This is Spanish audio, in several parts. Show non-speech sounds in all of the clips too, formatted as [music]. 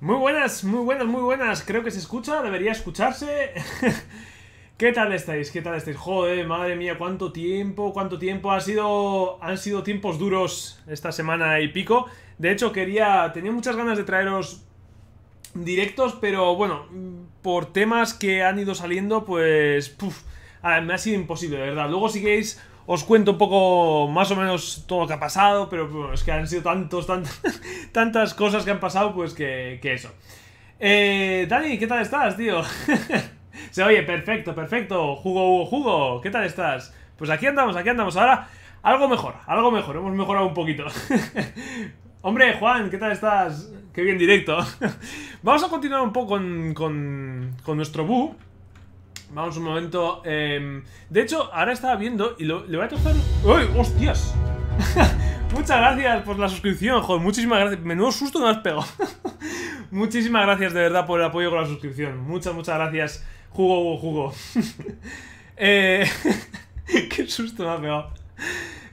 Muy buenas, muy buenas, muy buenas. Creo que se escucha, debería escucharse. [laughs] ¿Qué tal estáis? ¿Qué tal estáis? Joder, madre mía, cuánto tiempo, cuánto tiempo. Ha sido, han sido tiempos duros esta semana y pico. De hecho, quería, tenía muchas ganas de traeros directos, pero bueno, por temas que han ido saliendo, pues, ah, me ha sido imposible, de verdad. Luego si os cuento un poco más o menos todo lo que ha pasado, pero es que han sido tantos, [laughs] tantas cosas que han pasado, pues que, eso. Eh, Dani, ¿qué tal estás, tío? [laughs] Se oye, perfecto, perfecto. Jugo, jugo, ¿qué tal estás? Pues aquí andamos, aquí andamos. Ahora, algo mejor, algo mejor, hemos mejorado un poquito. [laughs] Hombre, Juan, ¿qué tal estás? Qué bien directo. Vamos a continuar un poco con, con, con nuestro bu. Vamos un momento. Em, de hecho, ahora estaba viendo y lo, le voy a tocar. ¡Uy! ¡Hostias! [laughs] Muchas gracias por la suscripción, joder, muchísimas gracias. Menudo susto me has pegado. [laughs] muchísimas gracias de verdad por el apoyo con la suscripción. Muchas, muchas gracias. Jugo, jugo, [laughs] eh, qué susto me ha pegado.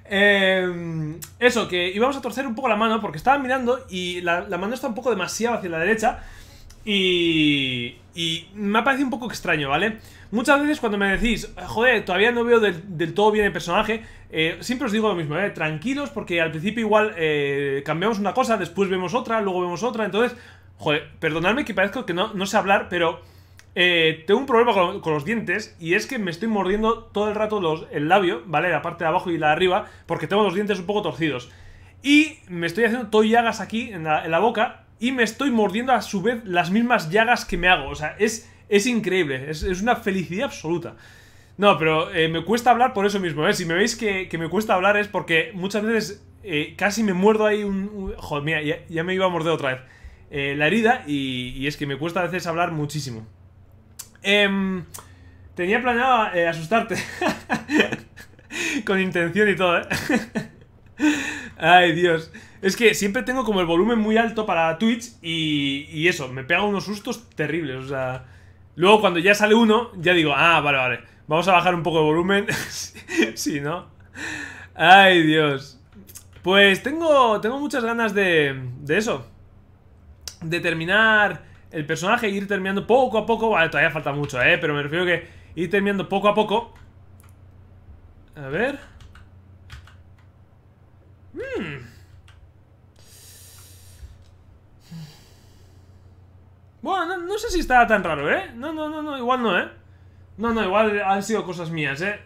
Em, eso, que íbamos a torcer un poco la mano porque estaba mirando y la mano está un poco demasiado hacia la derecha. Y, me ha parecido un poco extraño, ¿vale? Muchas veces cuando me decís, joder, todavía no veo del, todo bien el personaje, eh, siempre os digo lo mismo, ¿eh? Tranquilos, porque al principio igual eh, cambiamos una cosa, después vemos otra, luego vemos otra, entonces, joder, perdonadme que parezco que no, sé hablar, pero eh, tengo un problema con, los dientes y es que me estoy mordiendo todo el rato los, el labio, ¿vale? La parte de abajo y la de arriba, porque tengo los dientes un poco torcidos. Y me estoy haciendo llagas aquí en la boca y me estoy mordiendo a su vez las mismas llagas que me hago. O sea, es, es increíble, es, una felicidad absoluta. No, pero eh, me cuesta hablar por eso mismo. ¿eh? Si me veis que, me cuesta hablar es porque muchas veces eh, casi me muerdo ahí un... joder, mira, ya, me iba a morder otra vez. la herida y, y, es que me cuesta a veces hablar muchísimo. Em, tenía planeado asustarte. [laughs] Con intención y todo, ¿eh? [laughs] Ay, Dios. Es que siempre tengo como el volumen muy alto para Twitch y, y eso, me pega unos sustos terribles. O sea, luego cuando ya sale uno, ya digo, ah, vale, vale, vamos a bajar un poco de volumen. [laughs] sí, ¿no? Ay, Dios. Pues tengo, tengo muchas ganas de, de eso. De terminar el personaje, ir terminando poco a poco. Vale, todavía falta mucho, ¿eh? Pero me refiero que ir terminando poco a poco. A ver. Mmm. Bueno, no, sé si está tan raro, ¿eh? No, no, no, no, igual no, ¿eh? No, no, igual han sido cosas mías, ¿eh?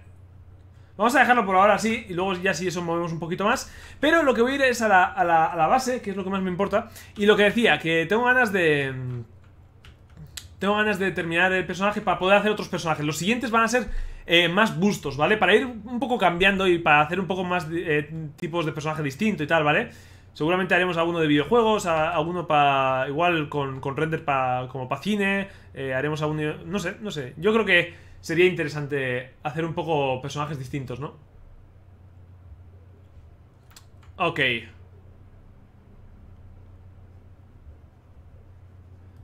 Vamos a dejarlo por ahora así y luego ya si eso movemos un poquito más. Pero lo que voy a ir es a la, base, que es lo que más me importa. Y lo que decía, que tengo ganas de... Tengo ganas de terminar el personaje para poder hacer otros personajes. Los siguientes van a ser eh, más bustos, ¿vale? Para ir un poco cambiando y para hacer un poco más eh, tipos de personaje distinto y tal, ¿vale? vale Seguramente haremos alguno de videojuegos, alguno para. igual con, render como para cine. Eh, haremos alguno. No sé, no sé. Yo creo que sería interesante hacer un poco personajes distintos, ¿no? Ok.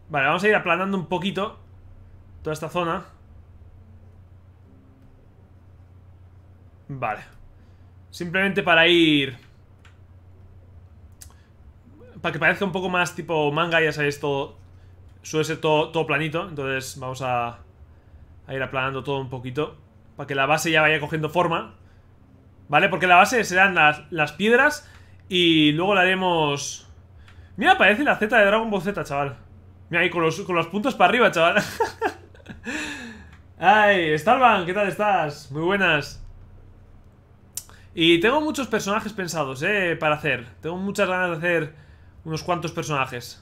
Vale, vamos a ir aplanando un poquito toda esta zona. Vale. Simplemente para ir para que parezca un poco más tipo manga, ya sabéis, todo suele ser todo, planito. Entonces vamos a, ir aplanando todo un poquito para que la base ya vaya cogiendo forma. ¿Vale? Porque la base serán las, las piedras y luego la haremos... Mira, parece la Z de Dragon Ball Z, chaval. Mira, ahí con los, con los puntos para arriba, chaval. [laughs] Ay, Starban, ¿qué tal estás? Muy buenas. Y tengo muchos personajes pensados, eh, para hacer. Tengo muchas ganas de hacer unos cuantos personajes.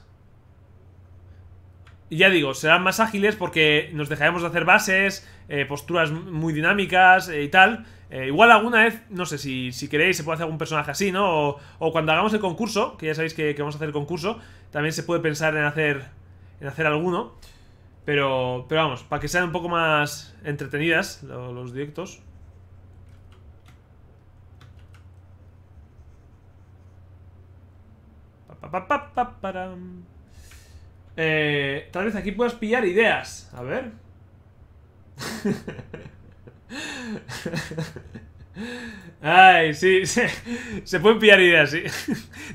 Y ya digo, serán más ágiles porque nos dejaremos de hacer bases, eh, posturas muy dinámicas eh, y tal. Eh, igual alguna vez, no sé, si, queréis se puede hacer algún personaje así, ¿no? O, cuando hagamos el concurso, que ya sabéis que, vamos a hacer concurso, también se puede pensar en hacer, en hacer alguno. Pero, pero vamos, para que sean un poco más entretenidas los directos. Eh, tal vez aquí puedas pillar ideas. A ver. [laughs] Ay, sí, se, se, pueden pillar ideas, sí.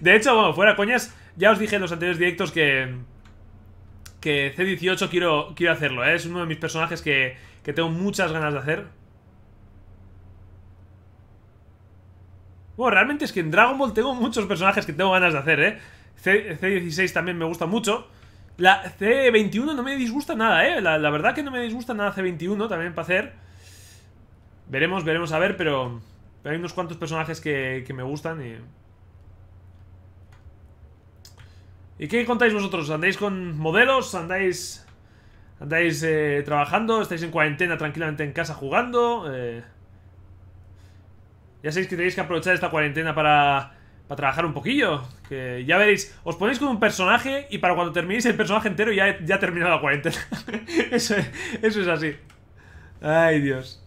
De hecho, bueno, fuera coñas, ya os dije en los anteriores directos que que C18 quiero, quiero hacerlo, ¿eh? es uno de mis personajes que, que tengo muchas ganas de hacer. Bueno, realmente es que en Dragon Ball tengo muchos personajes que tengo ganas de hacer, ¿eh? C 16 también me gusta mucho. La C21 no me disgusta nada, ¿eh? La, verdad que no me disgusta nada C21 también para hacer. Veremos, veremos a ver, pero, hay unos cuantos personajes que, me gustan y... qué contáis vosotros? ¿Andáis con modelos? ¿Andáis andáis eh, trabajando? ¿Estáis en cuarentena tranquilamente en casa jugando? Eh, ya sabéis que tenéis que aprovechar esta cuarentena para para trabajar un poquillo Que ya veréis Os ponéis con un personaje Y para cuando terminéis el personaje entero Ya, ya ha terminado la cuarentena [laughs] eso, es así Ay, Dios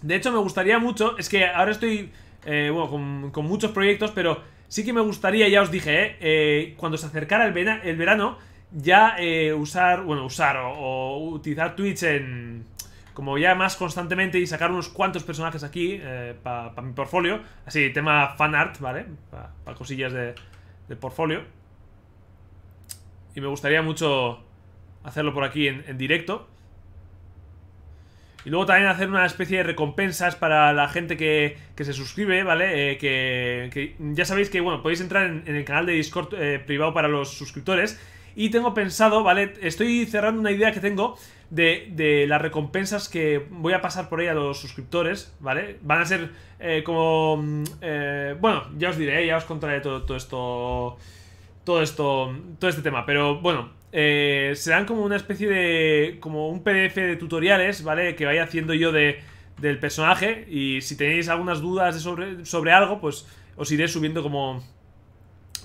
De hecho, me gustaría mucho Es que ahora estoy eh, bueno, con, muchos proyectos, pero sí que me gustaría, ya os dije, eh, eh, cuando se acercara el, el verano, ya usar, bueno, usar o, o utilizar Twitch en, como ya más constantemente y sacar unos cuantos personajes aquí eh, para mi portfolio. Así, tema fan art, ¿vale? Para cosillas de, de, portfolio. Y me gustaría mucho hacerlo por aquí en, directo. Y luego también hacer una especie de recompensas para la gente que, que se suscribe, ¿vale? Eh, que, que, ya sabéis que, bueno, podéis entrar en, el canal de Discord eh, privado para los suscriptores. Y tengo pensado, ¿vale? Estoy cerrando una idea que tengo de, las recompensas que voy a pasar por ahí a los suscriptores, ¿vale? Van a ser eh, como... Mm, eh, bueno, ya os diré, ya os contaré todo, todo esto... Todo esto... Todo este tema, pero bueno, eh, serán como una especie de... como un PDF de tutoriales, ¿vale? Que vaya haciendo yo de, del personaje y si tenéis algunas dudas sobre, sobre algo, pues os iré subiendo como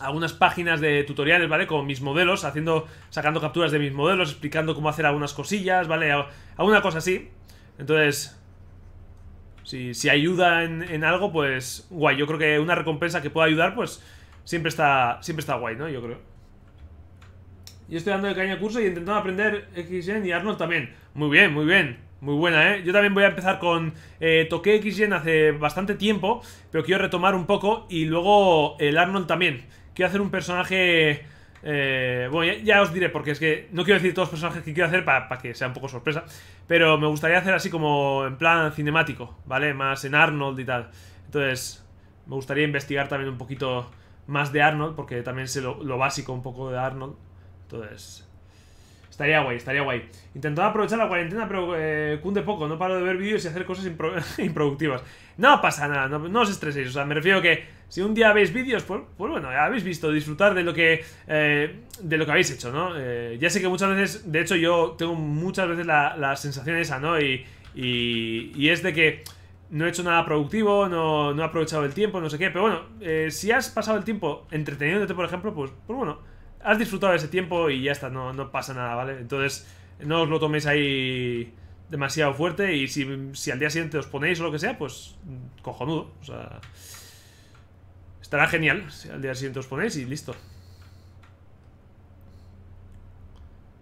algunas páginas de tutoriales, ¿vale? Con mis modelos, haciendo, sacando capturas de mis modelos, explicando cómo hacer algunas cosillas, ¿vale? Alguna cosa así. Entonces, si, si ayuda en, algo, pues guay. Yo creo que una recompensa que pueda ayudar, pues siempre está, siempre está guay, ¿no? Yo creo. Yo estoy dando de caña curso y intentando aprender XGen y Arnold también. Muy bien, muy bien. Muy buena, ¿eh? Yo también voy a empezar con... Eh, toqué XGen hace bastante tiempo, pero quiero retomar un poco y luego el Arnold también. Quiero hacer un personaje... Eh, bueno, ya, os diré, porque es que no quiero decir todos los personajes que quiero hacer para que sea un poco sorpresa, pero me gustaría hacer así como en plan cinemático, ¿vale? Más en Arnold y tal. Entonces, me gustaría investigar también un poquito más de Arnold, porque también sé lo, lo básico un poco de Arnold. Entonces, Estaría guay, estaría guay. Intentaba aprovechar la cuarentena, pero eh, cunde poco. No paro de ver vídeos y hacer cosas [laughs] improductivas. No pasa nada, no, os estreséis. O sea, me refiero que si un día veis vídeos, pues, pues bueno, habéis visto, disfrutar de lo que, eh, de lo que habéis hecho, ¿no? Eh, ya sé que muchas veces, de hecho yo tengo muchas veces la, la sensación esa, ¿no? Y, y, es de que no he hecho nada productivo, no, no he aprovechado el tiempo, no sé qué. Pero bueno, eh, si has pasado el tiempo entreteniéndote, por ejemplo, pues, pues bueno has disfrutado de ese tiempo y ya está, no, pasa nada, ¿vale? Entonces, no os lo toméis ahí demasiado fuerte y si, si, al día siguiente os ponéis o lo que sea, pues cojonudo. O sea, estará genial si al día siguiente os ponéis y listo.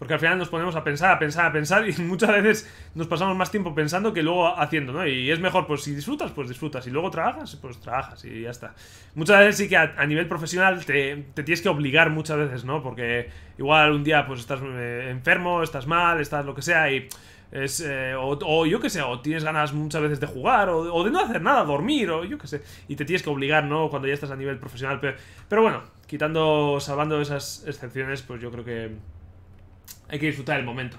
Porque al final nos ponemos a pensar, a pensar, a pensar [laughs] y muchas veces nos pasamos más tiempo pensando que luego haciendo, ¿no? Y es mejor, pues si disfrutas, pues disfrutas. Y luego trabajas, pues trabajas y ya está. Muchas veces sí que a, nivel profesional te, tienes que obligar muchas veces, ¿no? Porque igual un día pues estás eh, enfermo, estás mal, estás lo que sea y... Es, eh, o, yo qué sé, o tienes ganas muchas veces de jugar, o, de no hacer nada, dormir, o yo qué sé. Y te tienes que obligar, ¿no? Cuando ya estás a nivel profesional. pero bueno, quitando, salvando esas excepciones, pues yo creo que hay que disfrutar el momento.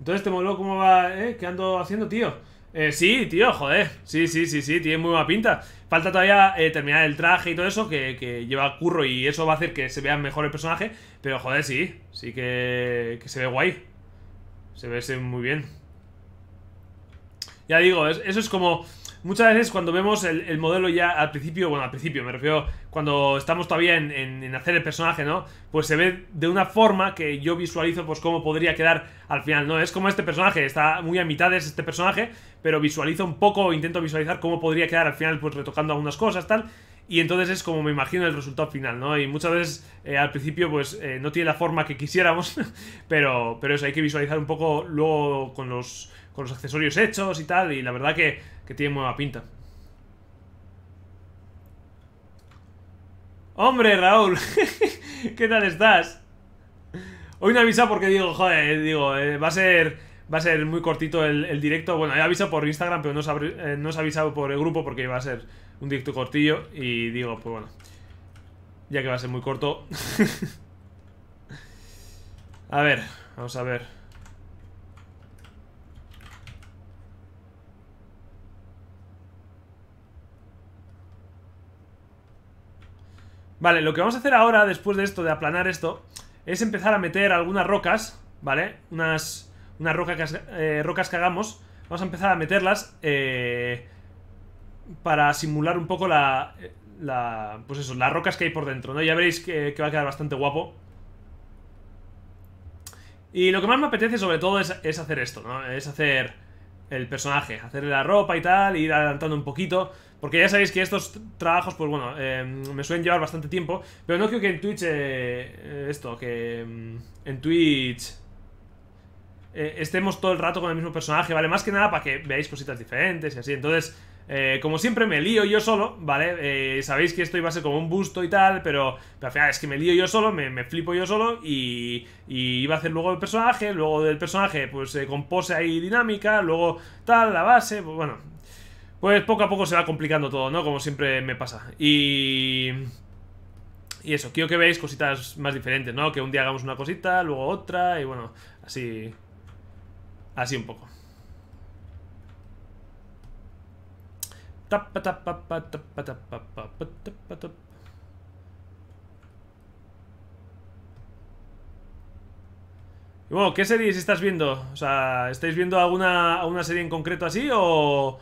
Entonces, te este moló cómo va, ¿eh? ¿Qué ando haciendo, tío? Eh, sí, tío, joder. Sí, sí, sí, sí, tiene muy buena pinta. Falta todavía eh, terminar el traje y todo eso, que, que, lleva curro y eso va a hacer que se vea mejor el personaje. Pero joder, sí, sí que, que se ve guay. Se ve, muy bien. Ya digo, eso es como muchas veces cuando vemos el, modelo ya al principio, bueno, al principio me refiero cuando estamos todavía en, hacer el personaje, ¿no? Pues se ve de una forma que yo visualizo pues cómo podría quedar al final, ¿no? Es como este personaje, está muy a mitades este personaje, pero visualizo un poco, intento visualizar cómo podría quedar al final pues retocando algunas cosas, tal... Y entonces es como me imagino el resultado final, ¿no? Y muchas veces eh, al principio pues eh, no tiene la forma que quisiéramos, [laughs] pero, pero eso hay que visualizar un poco luego con los con los accesorios hechos y tal, y la verdad que, que tiene buena pinta. ¡Hombre, Raúl! [laughs] ¿Qué tal estás? Hoy no he avisado porque digo, joder, eh, digo, eh, va a ser va a ser muy cortito el, directo. Bueno, he avisado por Instagram, pero no os, eh, no he avisado por el grupo porque va a ser un directo cortillo. Y digo, pues bueno, ya que va a ser muy corto. [laughs] a ver, vamos a ver. Vale, lo que vamos a hacer ahora, después de esto, de aplanar esto, es empezar a meter algunas rocas, ¿vale? Unas, unas rocas, eh, rocas que hagamos. Vamos a empezar a meterlas eh, para simular un poco la, eh, Pues eso, las rocas que hay por dentro, ¿no? Ya veréis que, va a quedar bastante guapo. Y lo que más me apetece sobre todo es, es, hacer esto, ¿no? Es hacer el personaje, hacerle la ropa y tal, ir adelantando un poquito. Porque ya sabéis que estos trabajos, pues bueno, em, me suelen llevar bastante tiempo. Pero no creo que en Twitch... Eh, eh, esto, que... Mm, en Twitch... Eh, estemos todo el rato con el mismo personaje, ¿vale? Más que nada para que veáis cositas diferentes y así. Entonces, como siempre me lío yo solo, ¿vale? sabéis que esto iba a ser como un busto y tal, pero, pero al final es que me lío yo solo, me, flipo yo solo y, y, iba a hacer luego el personaje, luego del personaje pues se con pose ahí dinámica, luego tal, la base, pues bueno, pues poco a poco se va complicando todo, ¿no? Como siempre me pasa. Y... Y eso, quiero que veáis cositas más diferentes, ¿no? Que un día hagamos una cosita, luego otra y bueno, así... Así un poco. Y bueno, ¿qué series estás viendo? O sea, ¿estáis viendo alguna, alguna serie en concreto así o...?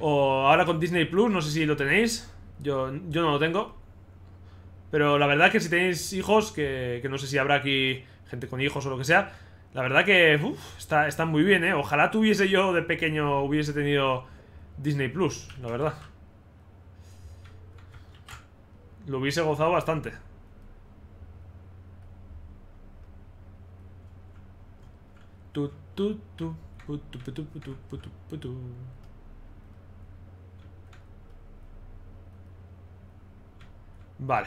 O ahora con Disney Plus, no sé si lo tenéis. Yo, yo no lo tengo. Pero la verdad que si tenéis hijos, que, no sé si habrá aquí gente con hijos o lo que sea, la verdad que está, muy bien, ¿eh? Ojalá tuviese yo de pequeño, hubiese tenido Disney Plus, la verdad. Lo hubiese gozado bastante. Tu, tu, tu, tu, Vale.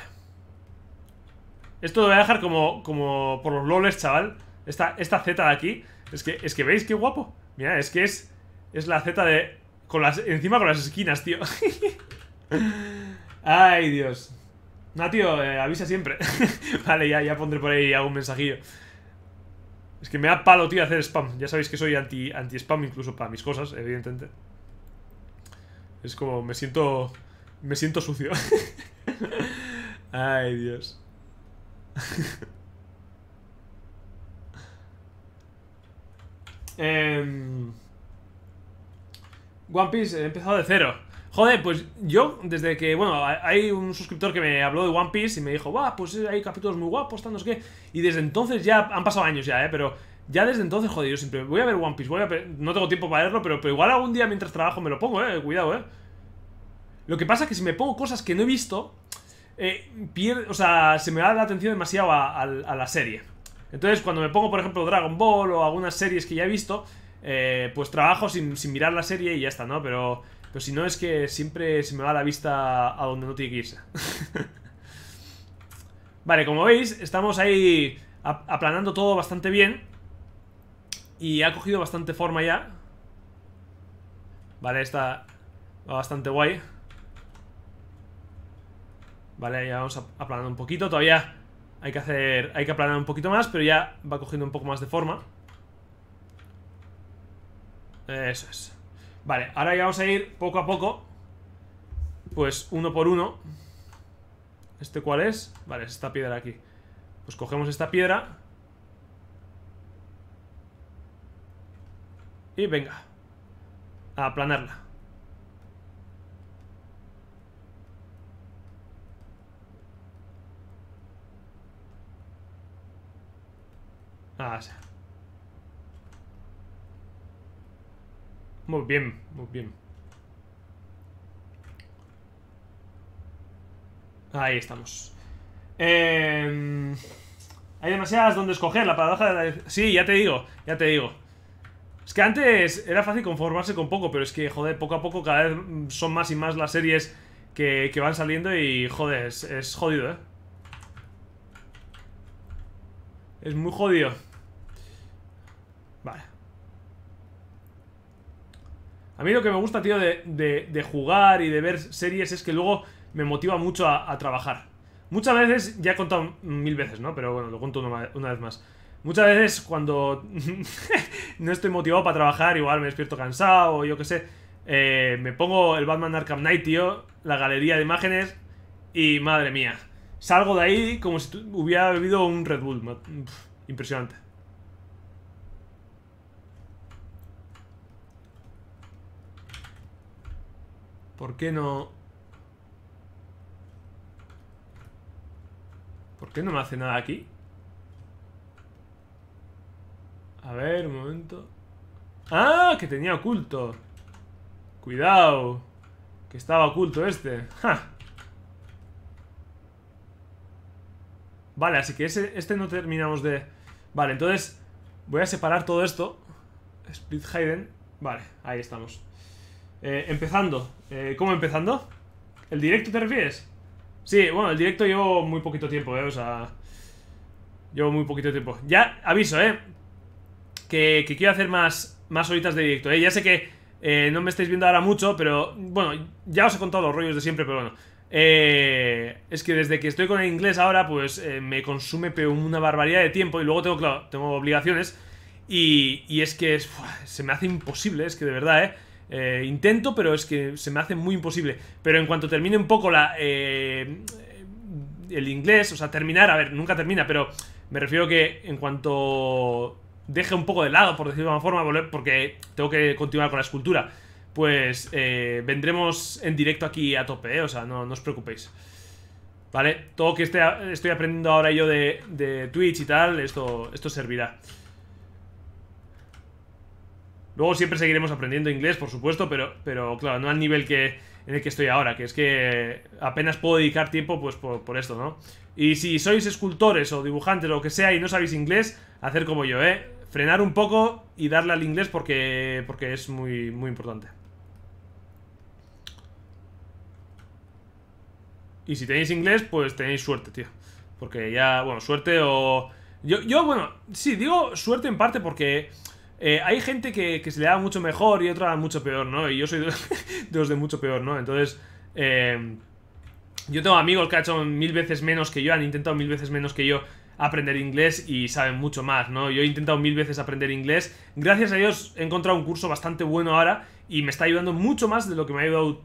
Esto lo voy a dejar como, como por los loles, chaval. Esta, esta Z de aquí. Es que, es que veis qué guapo. Mira, es que es, es la Z de... Con las, encima con las esquinas, tío. [laughs] Ay, Dios. No, tío, eh, avisa siempre. [laughs] vale, ya, pondré por ahí algún mensajillo. Es que me da palo, tío, hacer spam. Ya sabéis que soy anti-spam incluso para mis cosas, evidentemente. Es como, me siento... Me siento sucio. [laughs] Ay, Dios. Em, One Piece, he empezado de cero. Joder, pues yo, desde que, bueno, hay un suscriptor que me habló de One Piece y me dijo, va, pues hay capítulos muy guapos, tal, que Y desde entonces ya, han pasado años ya, eh, pero ya desde entonces, joder, yo siempre voy a ver One Piece, no tengo tiempo para verlo, pero, pero igual algún día mientras trabajo me lo pongo, eh, cuidado, eh. Lo que pasa es que si me pongo cosas que no he visto, eh, pierde, o sea, se me da la atención demasiado a, la serie. Entonces, cuando me pongo, por ejemplo, Dragon Ball o algunas series que ya he visto, eh, pues trabajo sin, mirar la serie y ya está, ¿no? Pero, pero si no, es que siempre se me va la vista a donde no tiene que irse. [laughs] vale, como veis, estamos ahí aplanando todo bastante bien. Y ha cogido bastante forma ya. Vale, está bastante guay. Vale, ya vamos aplanar un poquito. Todavía hay que hacer. Hay que aplanar un poquito más, pero ya va cogiendo un poco más de forma. Eso es. Vale, ahora ya vamos a ir poco a poco. Pues uno por uno. ¿Este cuál es? Vale, es esta piedra aquí. Pues cogemos esta piedra. Y venga. A aplanarla. Ah, muy bien, muy bien. Ahí estamos. Em, hay demasiadas donde escoger. La paradoja de la... Sí, ya te digo, ya te digo. Es que antes era fácil conformarse con poco, pero es que, joder, poco a poco cada vez son más y más las series que, van saliendo y, joder, es, es jodido, ¿eh? Es muy jodido. A mí lo que me gusta, tío, de, jugar y de ver series es que luego me motiva mucho a, trabajar. Muchas veces, ya he contado mil veces, ¿no? Pero bueno, lo cuento una, vez más. Muchas veces cuando [laughs] no estoy motivado para trabajar, igual me despierto cansado o yo qué sé, eh, me pongo el Batman Arkham Knight, tío, la galería de imágenes y madre mía, salgo de ahí como si hubiera bebido un Red Bull. impresionante. ¿Por qué no...? ¿Por qué no me hace nada aquí? A ver, un momento... ¡Ah! Que tenía oculto. Cuidado. Que estaba oculto este. ¡Ja! Vale, así que este no terminamos de... Vale, entonces voy a separar todo esto. Split Hayden. Vale, ahí estamos. Eh, empezando. Eh, ¿Cómo empezando? ¿El directo te refieres? Sí, bueno, el directo llevo muy poquito tiempo, ¿eh? O sea... Llevo muy poquito tiempo. Ya, aviso, ¿eh? Que, quiero hacer más, más horitas de directo, ¿eh? Ya sé que eh, no me estáis viendo ahora mucho, pero... Bueno, ya os he contado los rollos de siempre, pero bueno. Eh, es que desde que estoy con el inglés ahora, pues eh, me consume una barbaridad de tiempo y luego tengo, claro, tengo obligaciones. Y, y es que es, se me hace imposible, es que de verdad, ¿eh? Eh, intento, pero es que se me hace muy imposible. Pero en cuanto termine un poco la, eh, el inglés, o sea, terminar, a ver, nunca termina, pero me refiero que en cuanto deje un poco de lado, por decirlo de alguna forma, porque tengo que continuar con la escultura, pues eh, vendremos en directo aquí a tope, o sea, no, os preocupéis. ¿Vale? Todo que estoy aprendiendo ahora yo de, de Twitch y tal, esto, esto servirá. Luego siempre seguiremos aprendiendo inglés, por supuesto, pero, pero claro, no al nivel que, en el que estoy ahora, que es que apenas puedo dedicar tiempo pues por, esto, ¿no? Y si sois escultores o dibujantes o lo que sea y no sabéis inglés, hacer como yo, ¿eh? Frenar un poco y darle al inglés porque, porque es muy, muy importante. Y si tenéis inglés, pues tenéis suerte, tío. Porque ya, bueno, suerte o... Yo, yo bueno, sí, digo suerte en parte porque eh, hay gente que, se le da mucho mejor y otra mucho peor, ¿no? Y yo soy de, los [laughs] de mucho peor, ¿no? Entonces, eh, yo tengo amigos que han hecho mil veces menos que yo, han intentado mil veces menos que yo aprender inglés y saben mucho más, ¿no? Yo he intentado mil veces aprender inglés. Gracias a Dios he encontrado un curso bastante bueno ahora y me está ayudando mucho más de lo que me ha ayudado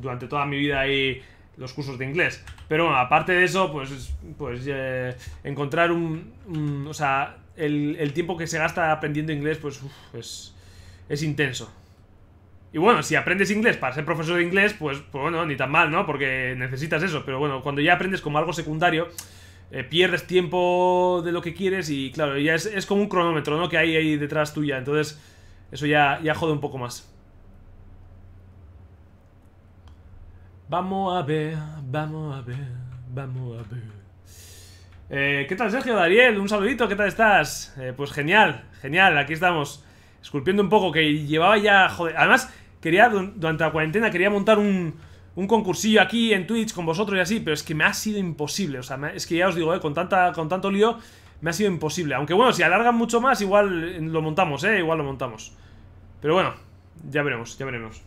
durante toda mi vida ahí los cursos de inglés. Pero bueno, aparte de eso, pues, pues eh, encontrar un, un... O sea, el, tiempo que se gasta aprendiendo inglés, pues es, es, intenso. Y bueno, si aprendes inglés para ser profesor de inglés, pues, pues, bueno, ni tan mal, ¿no? Porque necesitas eso. Pero bueno, cuando ya aprendes como algo secundario, eh, pierdes tiempo de lo que quieres y claro, ya es, como un cronómetro, ¿no? Que hay ahí detrás tuya. Entonces, eso ya, ya jode un poco más. Vamos a ver, vamos a ver, vamos a ver. Eh, ¿Qué tal, Sergio? Dariel, un saludito, ¿qué tal estás? Eh, pues genial, genial, aquí estamos. Esculpiendo un poco, que llevaba ya... Joder, además, quería, durante la cuarentena, quería montar un, un concursillo aquí en Twitch con vosotros y así, pero es que me ha sido imposible. O sea, es que ya os digo, eh, con, tanta, con tanto lío, me ha sido imposible. Aunque bueno, si alargan mucho más, igual eh, lo montamos, ¿eh? Igual lo montamos. Pero bueno, ya veremos, ya veremos.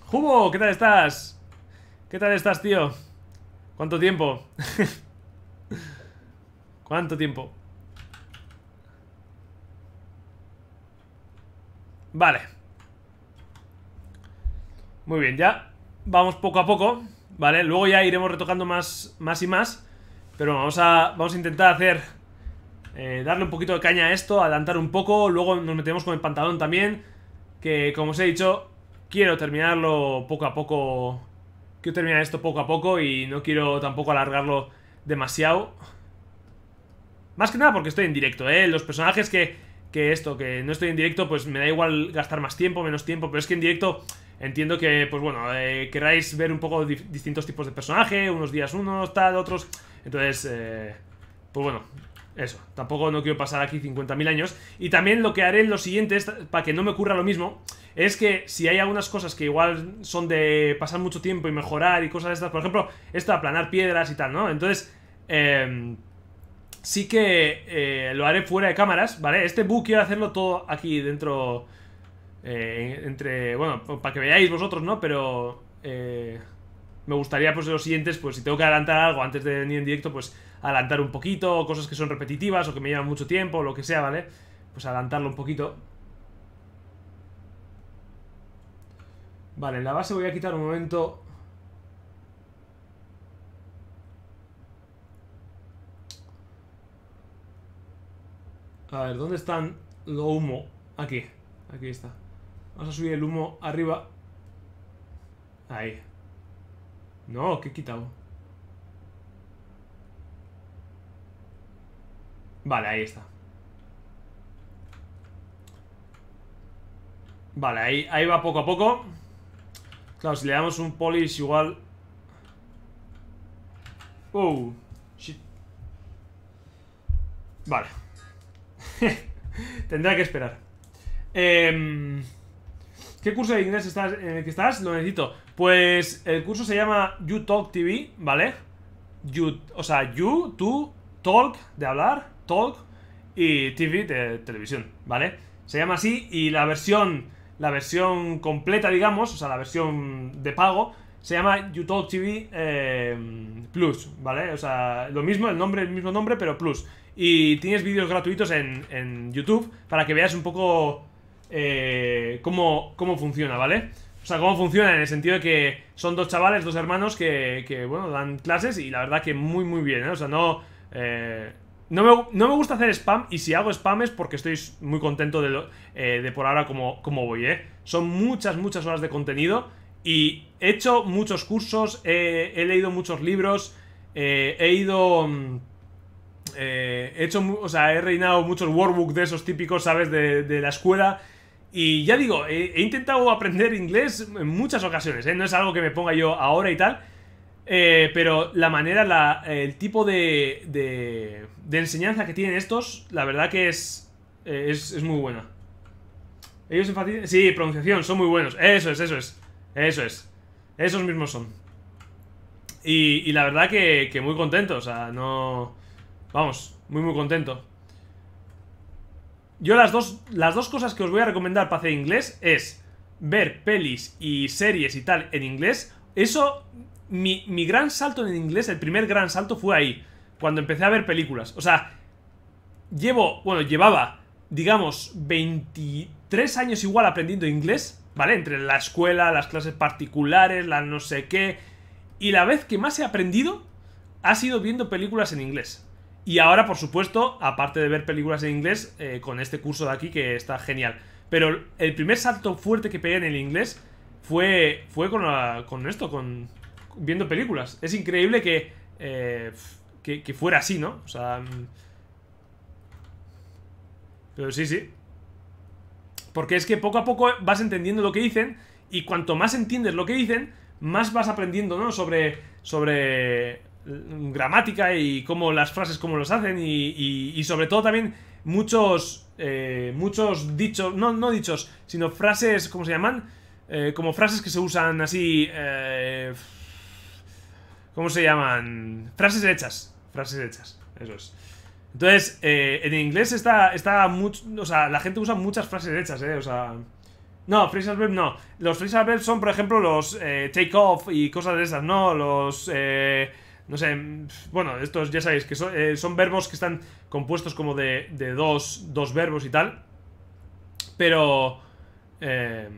Jubo, ¿qué tal estás? ¿Qué tal estás, tío? ¿Cuánto tiempo? [laughs] ¿Cuánto tiempo? Vale. Muy bien, ya vamos poco a poco, ¿vale? Luego ya iremos retocando más, más y más. Pero vamos a, vamos a intentar hacer... Eh, darle un poquito de caña a esto, adelantar un poco. Luego nos metemos con el pantalón también. Que, como os he dicho, quiero terminarlo poco a poco... Quiero terminar esto poco a poco y no quiero tampoco alargarlo demasiado. Más que nada porque estoy en directo, ¿eh? Los personajes que, que esto, que no estoy en directo, pues me da igual gastar más tiempo, menos tiempo, pero es que en directo entiendo que, pues bueno, eh, queráis ver un poco distintos tipos de personaje, unos días unos, tal, otros. Entonces, eh, pues bueno, eso. Tampoco no quiero pasar aquí 50.000 años. Y también lo que haré en lo siguiente... para que no me ocurra lo mismo, es que si hay algunas cosas que igual son de pasar mucho tiempo y mejorar y cosas de estas, por ejemplo, esto de aplanar piedras y tal, ¿no? Entonces, Em, sí que eh, lo haré fuera de cámaras, ¿vale? Este bug quiero hacerlo todo aquí dentro... Eh, entre... Bueno, para que veáis vosotros, ¿no? Pero... Eh, me gustaría, pues, en los siguientes, pues, si tengo que adelantar algo antes de venir en directo, pues, adelantar un poquito, cosas que son repetitivas o que me llevan mucho tiempo, lo que sea, ¿vale? Pues adelantarlo un poquito. Vale, en la base voy a quitar un momento A ver, ¿dónde están lo humo? Aquí, aquí está. Vamos a subir el humo arriba. Ahí. No, que he quitado. Vale, ahí está. Vale, ahí, ahí va poco a poco. Claro, si le damos un polis igual... Oh, shit. Vale. [laughs] Tendrá que esperar. Em, ¿Qué curso de inglés estás, en el que estás? Lo necesito. Pues el curso se llama You TV, ¿vale? You, o sea, You, Talk, de hablar, Talk, y TV, de televisión, ¿vale? Se llama así y la versión, la versión completa, digamos, o sea, la versión de pago, se llama You TV em, Plus, ¿vale? O sea, lo mismo, el nombre, el mismo nombre, pero Plus. Y tienes vídeos gratuitos en, YouTube para que veas un poco eh, cómo, cómo funciona, ¿vale? O sea, cómo funciona en el sentido de que son dos chavales, dos hermanos que, que bueno, dan clases y la verdad que muy, muy bien, ¿eh? O sea, no... Eh, no me, gusta hacer spam y si hago spam es porque estoy muy contento de, eh, de por ahora como, como, voy, ¿eh? Son muchas, muchas horas de contenido y he hecho muchos cursos, he leído muchos libros, eh, he ido... Mm, eh, he hecho, o sea, he reinado muchos workbook de esos típicos, ¿sabes? De, la escuela. Y ya digo, he, intentado aprender inglés en muchas ocasiones, ¿eh? No es algo que me ponga yo ahora y tal. Eh, pero la manera, la, el tipo de, de, enseñanza que tienen estos, la verdad que eh, es, es, muy buena. Ellos enfatizan... Sí, pronunciación, son muy buenos. Eso es, eso es. Eso es. Esos mismos son. Y, la verdad que, que muy contento, o sea, no... Vamos, muy muy contento. Yo las dos, las dos cosas que os voy a recomendar para hacer inglés es ver pelis y series y tal en inglés. Eso, mi, mi gran salto en inglés, el primer gran salto fue ahí, cuando empecé a ver películas. O sea, llevo, bueno, llevaba, digamos, 23 años igual aprendiendo inglés, ¿vale? Entre la escuela, las clases particulares, la no sé qué. Y la vez que más he aprendido ha sido viendo películas en inglés. Y ahora, por supuesto, aparte de ver películas en inglés, eh, con este curso de aquí que está genial. Pero el primer salto fuerte que pegué en el inglés fue, fue con, esto, con viendo películas. Es increíble que, eh, que, fuera así, ¿no? O sea... Mm. Pero sí, sí. Porque es que poco a poco vas entendiendo lo que dicen y cuanto más entiendes lo que dicen, más vas aprendiendo, ¿no? Sobre, sobre Mm, gramática y cómo las frases, Como los hacen y, sobre todo también muchos, eh, muchos dichos, no, no dichos, sino frases, ¿cómo se llaman? Eh, como frases que se usan así... Eh, ¿Cómo se llaman? Frases hechas. Frases hechas, eso es. Entonces, en inglés está, está mucho... O sea, la gente usa muchas frases hechas, ¿eh? O sea... No, phrasal verb no. Los phrasal verbs son, por ejemplo, los take off y cosas de esas, ¿no? Los... Eh, no sé, bueno, estos ya sabéis que eh, son, verbos que están compuestos como de, de dos, dos, verbos y tal. Pero... Eh,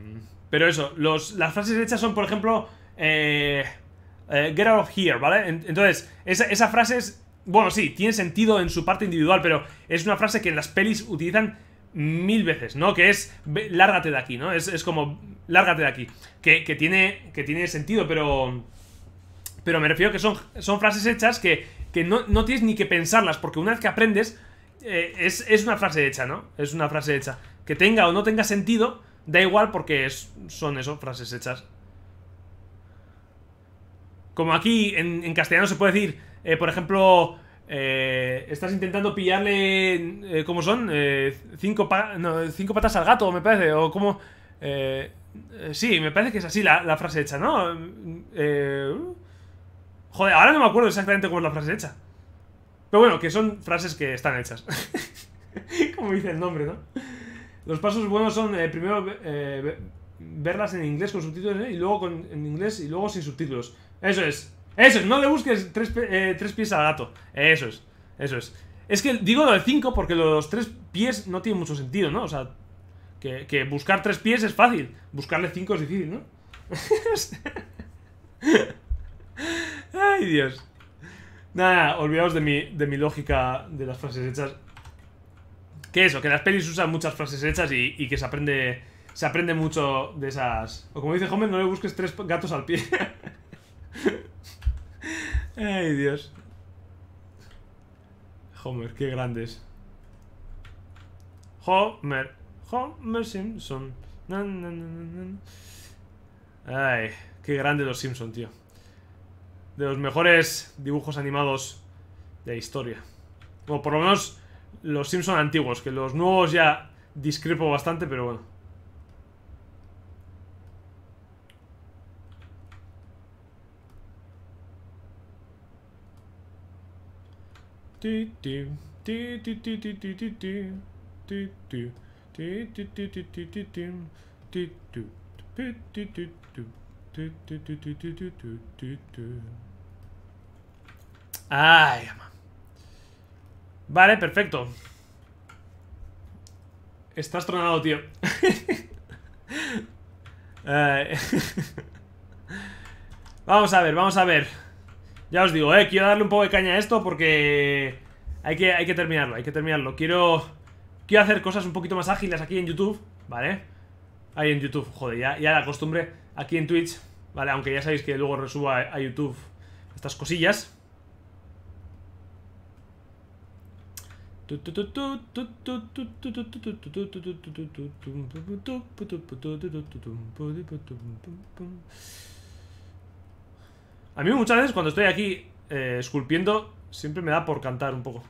pero eso, las frases hechas son, por ejemplo, eh, get out of here, ¿vale? Entonces, esa, frase es... Bueno, sí, tiene sentido en su parte individual, pero es una frase que en las pelis utilizan mil veces, ¿no? Que es lárgate de aquí, ¿no? Es, como lárgate de aquí. Que, tiene, que tiene sentido, pero pero me refiero que son, son frases hechas que, no, tienes ni que pensarlas, porque una vez que aprendes, eh, es, una frase hecha, ¿no? Es una frase hecha. Que tenga o no tenga sentido, da igual porque son eso, frases hechas. Como aquí en, en castellano se puede decir, eh, por ejemplo, eh, estás intentando pillarle, ¿cómo son? Cinco, cinco, patas al gato, me parece, o como... sí, me parece que es así la, la frase hecha, ¿no? Eh, Joder, ahora no me acuerdo exactamente cómo es la frase hecha. Pero bueno, que son frases que están hechas. [laughs] Como dice el nombre, ¿no? Los pasos buenos son eh, primero eh, verlas en inglés con subtítulos ¿eh? y luego en inglés y luego sin subtítulos. Eso es. Eso es. No le busques tres, pies al gato. Eso es. Eso es. Es que digo lo de cinco porque los tres pies no tiene mucho sentido, ¿no? O sea, que, que buscar tres pies es fácil. Buscarle cinco es difícil, ¿no? [laughs] Ay, Dios. Nada, olvidaos de mi, de mi lógica de las frases hechas. Que eso, que las pelis usan muchas frases hechas y, que se aprende se aprende mucho de esas... O como dice Homer, no le busques tres gatos al pie. [laughs] Ay, Dios. Homer, qué grandes. Homer. Homer Simpson. Ay, qué grandes los Simpson, tío de los mejores dibujos animados de la historia. O por lo menos los Simpson antiguos, que los nuevos ya discrepo bastante, pero bueno. Ay, Vale, perfecto. Estás tronado, tío. [laughs] [laughs] vamos a ver, vamos a ver. Ya os digo, eh, quiero darle un poco de caña a esto porque hay que, hay que terminarlo, hay que terminarlo. Quiero, quiero hacer cosas un poquito más ágiles aquí en YouTube, ¿vale? Ahí en YouTube, joder, ya, ya la costumbre aquí en Twitch, ¿vale? Aunque ya sabéis que luego resuba a YouTube estas cosillas. A mí muchas veces cuando estoy aquí eh, esculpiendo siempre me da por cantar un poco.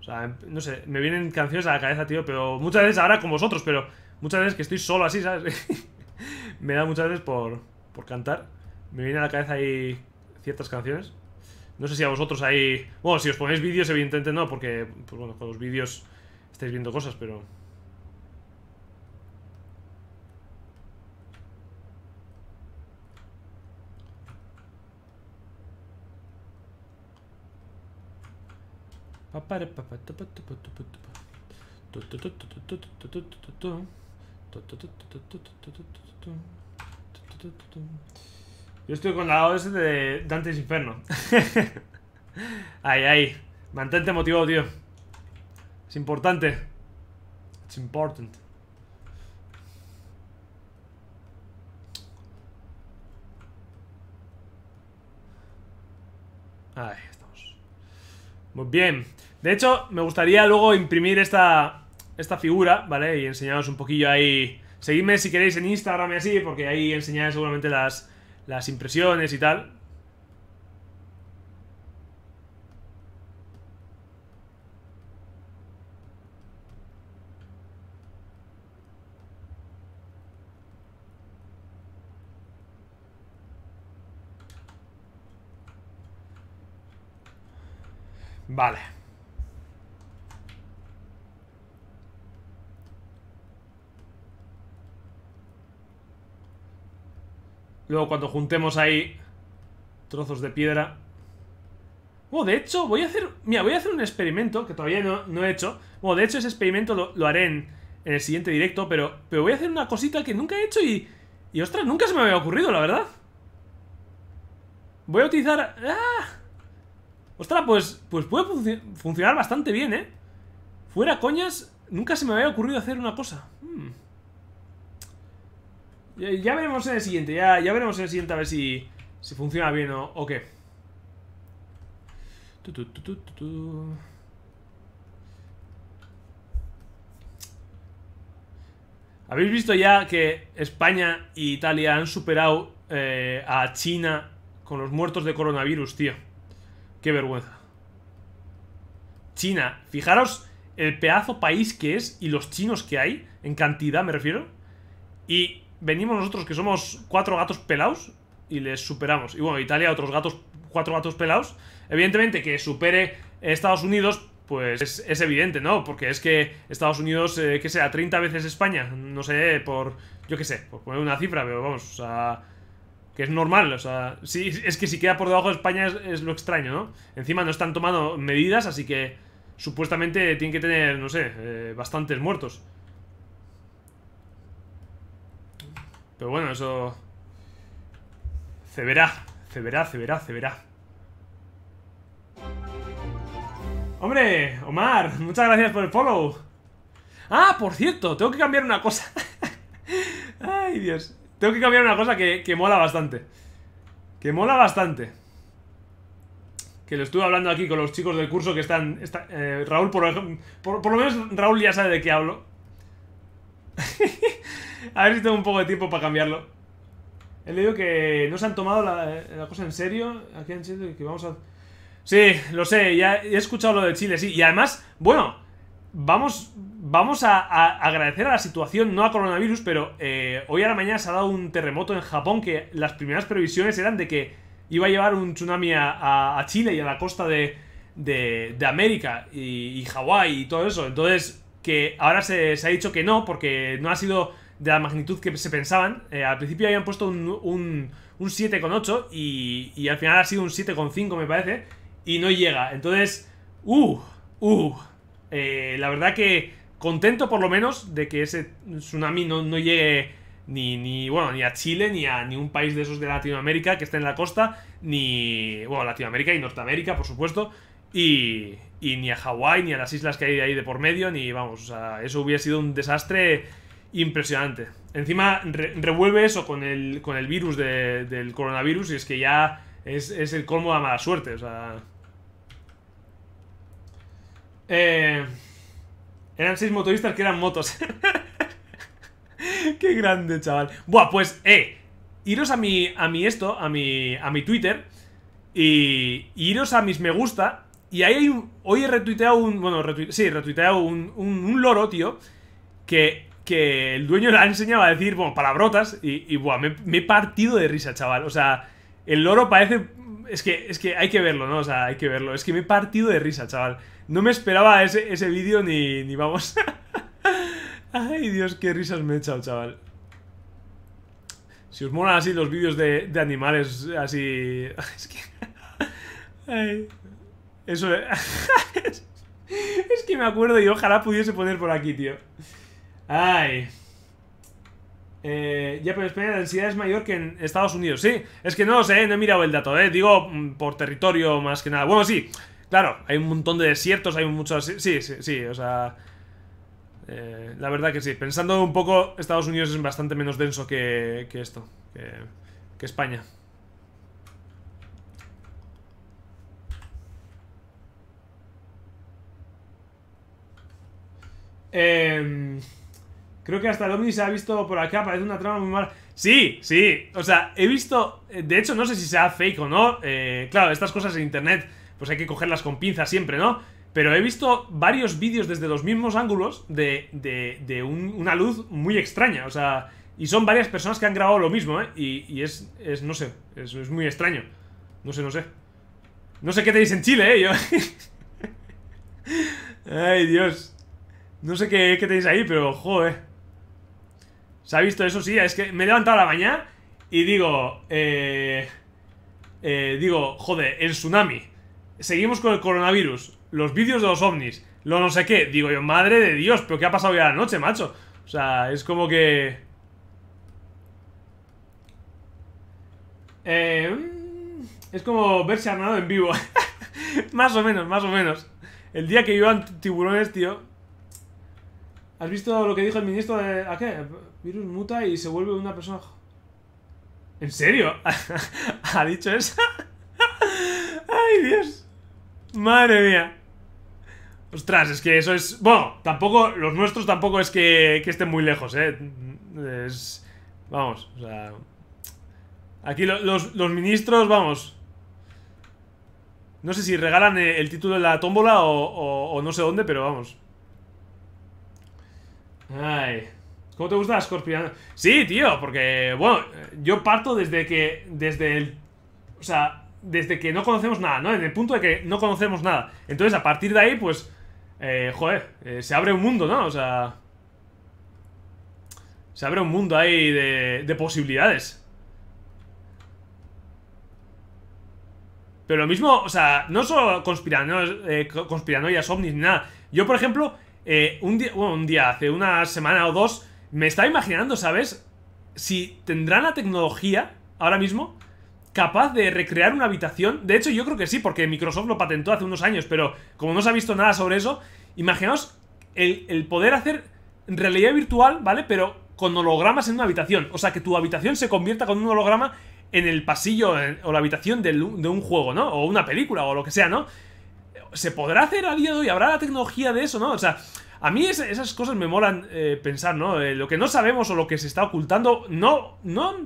O sea, no sé, me vienen canciones a la cabeza, tío, pero muchas veces ahora con vosotros, pero muchas veces que estoy solo así, ¿sabes? [laughs] me da muchas veces por, cantar. Me vienen a la cabeza ahí ciertas canciones. No sé si a vosotros ahí... Bueno, si os ponéis vídeos, evidentemente no, porque, pues bueno, con los vídeos estáis viendo cosas, pero... Yo estoy con la OS de Dante's Inferno. ay, [laughs] ay. Mantente motivado, tío. Es importante. It's important. Ahí estamos. Muy bien. De hecho, me gustaría luego imprimir esta, esta figura, ¿vale? Y enseñaros un poquillo ahí... Seguidme si queréis en Instagram y así, porque ahí enseñaré seguramente las, las impresiones y tal. Vale. Luego cuando juntemos ahí trozos de piedra... Oh, de hecho, voy a hacer... Mira, voy a hacer un experimento que todavía no, he hecho. Bueno, oh, de hecho ese experimento lo, haré en, el siguiente directo, pero, pero voy a hacer una cosita que nunca he hecho y... Y ostras, nunca se me había ocurrido, la verdad. Voy a utilizar... ¡Ah! Ostras, pues, pues puede funcionar bastante bien, ¿eh? Fuera coñas, nunca se me había ocurrido hacer una cosa. Hmm. Ya, veremos en el siguiente, ya, veremos en el siguiente a ver si, si funciona bien o, qué. Habéis visto ya que España e Italia han superado eh, a China con los muertos de coronavirus, tío. Qué vergüenza. China, fijaros el pedazo país que es y los chinos que hay, en cantidad me refiero. Y venimos nosotros que somos cuatro gatos pelados y les superamos. Y bueno, Italia, otros gatos, cuatro gatos pelados. Evidentemente que supere Estados Unidos, pues es, evidente, ¿no? Porque es que Estados Unidos, eh, que sea, 30 veces España, no sé, por, yo qué sé, por poner una cifra, pero vamos, o sea, que es normal, o sea, sí, es que si queda por debajo de España es, lo extraño, ¿no? Encima no están tomando medidas, así que supuestamente tienen que tener, no sé, eh, bastantes muertos. Pero bueno, eso... Se verá, se verá, se verá, se verá. Hombre, Omar, muchas gracias por el follow. Ah, por cierto, tengo que cambiar una cosa. [laughs] Ay, Dios. Tengo que cambiar una cosa que, mola bastante. Que mola bastante que lo estuve hablando aquí con los chicos del curso que están... Eh, Raúl, por, por, lo menos Raúl ya sabe de qué hablo. [laughs] A ver si tengo un poco de tiempo para cambiarlo. He leído que no se han tomado la, cosa en serio. Aquí en Chile, vamos a... Sí, lo sé, ya he escuchado lo de Chile, sí. Y además, bueno, vamos, vamos a, agradecer a la situación, no a coronavirus, pero eh, hoy a la mañana se ha dado un terremoto en Japón que las primeras previsiones eran de que iba a llevar un tsunami a, Chile y a la costa de, América y, Hawái y todo eso. Entonces, que ahora se ha dicho que no, porque no ha sido de la magnitud que se pensaban. Eh, al principio habían puesto un, un, 7,8 y, y al final ha sido un 7,5 me parece. Y no llega. Entonces, uh, uh. Eh, la verdad que contento por lo menos de que ese tsunami no, llegue ni, ni, bueno, ni a Chile, ni a ningún país de esos de Latinoamérica que esté en la costa, ni, bueno, Latinoamérica y Norteamérica, por supuesto, y, y ni a Hawái, ni a las islas que hay ahí de por medio, ni, vamos, o eso hubiera sido un desastre impresionante. Encima revuelve eso con el, con el virus del coronavirus y es que ya es, el colmo de la mala suerte. O sea... Eh, eran seis motoristas que eran motos. [laughs] Qué grande, chaval. Buah, pues, eh. Iros a mi, a mi esto, a mi, a mi Twitter. Y, iros a mis me gusta. Y ahí hoy he retuiteado un. Bueno, retuite, sí, retuiteado un, un, un loro, tío. Que que el dueño la ha enseñado a decir, bueno, palabrotas, y, y buah, me, he partido de risa, chaval. O sea, el loro parece... Es que, es que hay que verlo, ¿no? O sea, hay que verlo. Es que me he partido de risa, chaval. No me esperaba ese, vídeo ni, ni vamos. [laughs] Ay, Dios, qué risas me he echado, chaval. Si os molan así los vídeos de, animales, así... [laughs] Es que... eso... [laughs] Es que me acuerdo y ojalá pudiese poner por aquí, tío. Ay. Eh, ya, pero España la densidad es mayor que en Estados Unidos. Sí, es que no lo sé, no he mirado el dato, ¿eh? Digo mm, por territorio más que nada. Bueno, sí, claro, hay un montón de desiertos, hay muchos... Sí, sí, sí, o sea... Eh, la verdad que sí. Pensando un poco, Estados Unidos es bastante menos denso que, esto, que, que España. Eh... Creo que hasta el ovni se ha visto por acá, parece una trama muy mala. Sí, sí, o sea, he visto, eh, de hecho no sé si sea fake o no, eh, claro, estas cosas en internet pues hay que cogerlas con pinzas siempre, ¿no? Pero he visto varios vídeos desde los mismos ángulos de, de, una luz muy extraña, o sea, y son varias personas que han grabado lo mismo, ¿eh? Y, es, es, no sé, es, es, muy extraño. No sé, no sé. No sé qué tenéis en Chile, ¿eh? Yo... [laughs] Ay, Dios. No sé qué, qué tenéis ahí, pero joder. Se ha visto eso, sí. Es que me he levantado a la mañana y digo, eh, eh, digo, joder, el tsunami. Seguimos con el coronavirus, los vídeos de los ovnis, lo no sé qué. Digo yo, madre de Dios, pero ¿qué ha pasado ya la noche, macho? O sea, es como que... Eh, mm, es como verse armado en vivo. [laughs] más o menos, más o menos. El día que iban tiburones, tío, ¿Has visto lo que dijo el ministro de... ¿A qué? Virus muta y se vuelve una persona... ¿En serio? [laughs] ¿Ha dicho eso? [laughs] ¡Ay, Dios! ¡Madre mía! Ostras, es que eso es... Bueno, tampoco... Los nuestros tampoco es que, que estén muy lejos, ¿eh? Es... Vamos, o sea... Aquí los, ministros, vamos... No sé si regalan el título de la tómbola o no sé dónde, pero vamos... Ay. ¿Cómo te gusta la Sí, tío, porque, bueno, yo parto desde que, desde el, o sea, desde que no conocemos nada, ¿no? En el punto de que no conocemos nada. Entonces, a partir de ahí, pues, eh, joder, eh, se abre un mundo, ¿no? O sea, se abre un mundo ahí de, de posibilidades. Pero lo mismo, o sea, no solo conspirano, eh, conspiranoias, ovnis ni nada. Yo, por ejemplo, eh, un día, bueno, un día, hace una semana o dos, me estaba imaginando, ¿sabes? Si tendrán la tecnología ahora mismo capaz de recrear una habitación. De hecho, yo creo que sí, porque Microsoft lo patentó hace unos años, pero como no se ha visto nada sobre eso, imaginaos el, poder hacer realidad virtual, ¿vale? Pero con hologramas en una habitación. O sea, que tu habitación se convierta con un holograma en el pasillo o la habitación de un juego, ¿no? O una película o lo que sea, ¿no? ¿se podrá hacer a día de hoy? ¿Habrá la tecnología de eso, no? O sea, a mí esas cosas me molan eh, pensar, ¿no? Eh, lo que no sabemos o lo que se está ocultando, no, no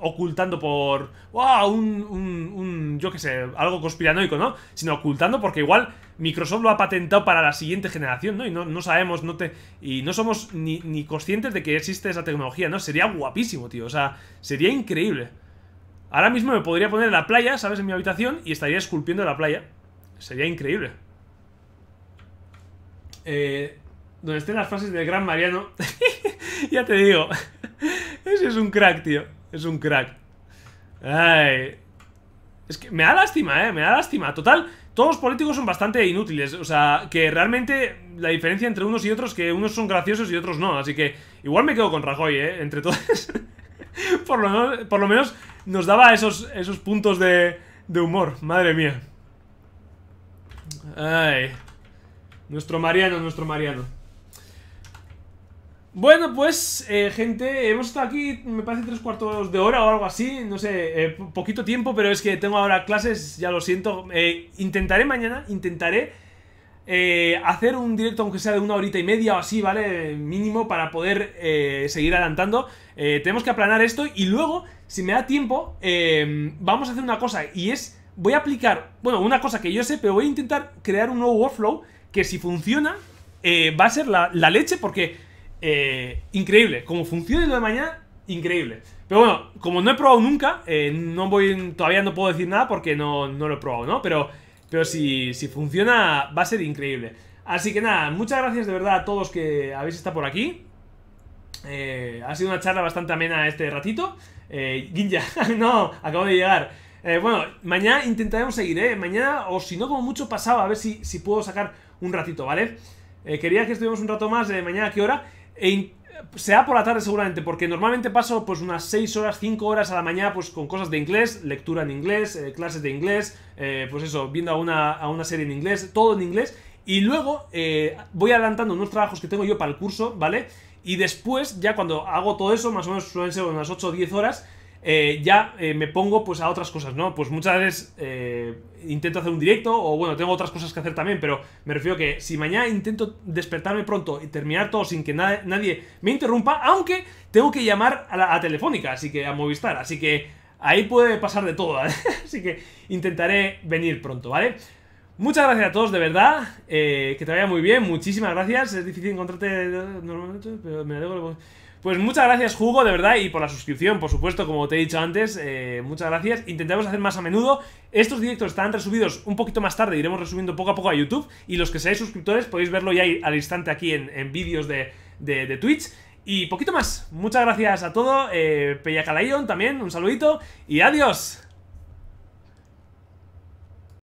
ocultando por, wow, un, un, un yo qué sé, algo conspiranoico, ¿no? Sino ocultando porque igual Microsoft lo ha patentado para la siguiente generación, ¿no? Y no, sabemos, no te, y no somos ni, ni conscientes de que existe esa tecnología, ¿no? Sería guapísimo, tío, o sea, sería increíble. Ahora mismo me podría poner en la playa, ¿sabes? En mi habitación y estaría esculpiendo la playa. Sería increíble. Eh, donde estén las frases del gran Mariano. [laughs] ya te digo. Ese es un crack, tío. Es un crack. Ay. Es que me da lástima, eh. Me da lástima. Total, todos los políticos son bastante inútiles. O sea, que realmente la diferencia entre unos y otros que unos son graciosos y otros no. Así que igual me quedo con Rajoy, eh. Entre todos. [laughs] por, lo, menos nos daba esos, esos puntos de humor. Madre mía. Ay. Nuestro Mariano, nuestro Mariano. Bueno, pues, eh, gente, hemos estado aquí, me parece, tres cuartos de hora o algo así, no sé, eh, poquito tiempo, pero es que tengo ahora clases, ya lo siento. Eh, intentaré mañana, intentaré hacer un directo, aunque sea de una horita y media o así, ¿vale? Mínimo, para poder seguir adelantando. tenemos que aplanar esto y luego, si me da tiempo, vamos a hacer una cosa, y es voy a aplicar, bueno, una cosa que yo sé, pero voy a intentar crear un nuevo workflow que si funciona, eh, va a ser la, leche porque, eh, increíble, como funcione lo de mañana, increíble. Pero bueno, como no he probado nunca, eh, no voy, todavía no puedo decir nada porque no, lo he probado, ¿no? Pero, pero si, funciona, va a ser increíble. Así que nada, muchas gracias de verdad a todos que habéis estado por aquí. ha sido una charla bastante amena este ratito. Eh, Ginja, [laughs] no, acabo de llegar. Eh, bueno, mañana intentaremos seguir, ¿eh? Mañana, o si no, como mucho pasado, a ver si, si puedo sacar un ratito, ¿vale? Eh, quería que estuviéramos un rato más de eh, mañana a qué hora. E sea por la tarde seguramente, porque normalmente paso pues unas 6 horas, 5 horas a la mañana pues con cosas de inglés, lectura en inglés, clases de inglés, pues eso, viendo a una, a una, serie en inglés, todo en inglés. Y luego voy adelantando unos trabajos que tengo yo para el curso, ¿vale? Y después, ya cuando hago todo eso, más o menos suelen ser unas 8 o 10 horas, eh, ya eh, me pongo pues a otras cosas, ¿no? Pues muchas veces eh, intento hacer un directo o bueno, tengo otras cosas que hacer también, pero me refiero que si mañana intento despertarme pronto y terminar todo sin que nadie me interrumpa, aunque tengo que llamar a la Telefónica, así que a Movistar, así que ahí puede pasar de todo, [laughs] así que intentaré venir pronto, ¿vale? Muchas gracias a todos, de verdad. que te vaya muy bien. Muchísimas gracias. Es difícil encontrarte normalmente, pero me alegro. de... Pues muchas gracias, Jugo, de verdad, y por la suscripción, por supuesto, como te he dicho antes. Eh, muchas gracias. Intentaremos hacer más a menudo. Estos directos están resubidos un poquito más tarde, iremos resumiendo poco a poco a YouTube. Y los que seáis suscriptores podéis verlo ya al instante aquí en, vídeos de, Twitch. Y poquito más. Muchas gracias a todo. Eh, también, un saludito. Y adiós.